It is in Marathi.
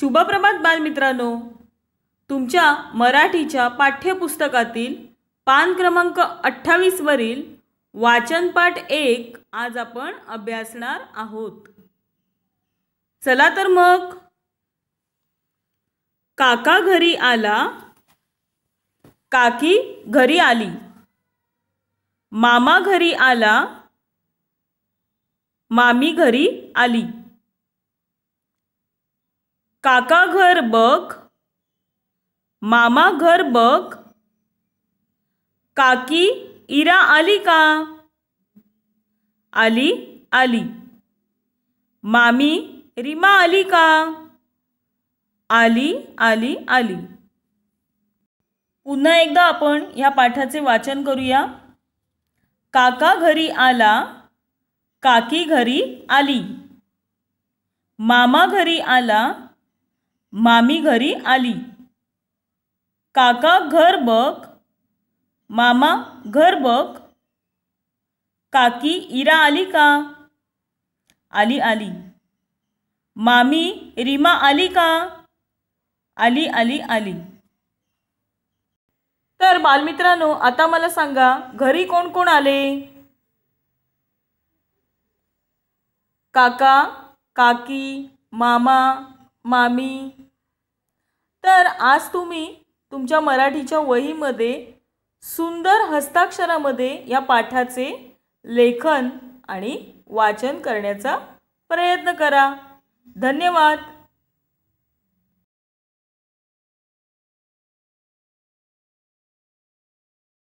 शुभप्रभात बालमित्रांनो तुमच्या मराठीच्या पाठ्यपुस्तकातील पान क्रमांक अठ्ठावीसवरील वाचनपाठ एक आज आपण अभ्यासणार आहोत चला तर मग काका घरी आला काकी घरी आली मामा घरी आला मामी घरी आली काका घर बघ मामा घर बघ काकी इरा आली का आली आली मामी रिमा आली का आली आली आली पुन्हा एकदा आपण या पाठाचे वाचन करूया काका घरी आला काकी घरी आली मामा घरी आला मामी घरी आली काका घर बघ मामा घर बघ काकी इरा आली का आली आली मामी रीमा आली का आली आली आली तर बालमित्रांनो आता मला सांगा घरी कोण कोण आले काका काकी मामा मामी तर आज तुम्ही तुमच्या मराठीच्या वहीमध्ये सुंदर हस्ताक्षरामध्ये या पाठाचे लेखन आणि वाचन करण्याचा प्रयत्न करा धन्यवाद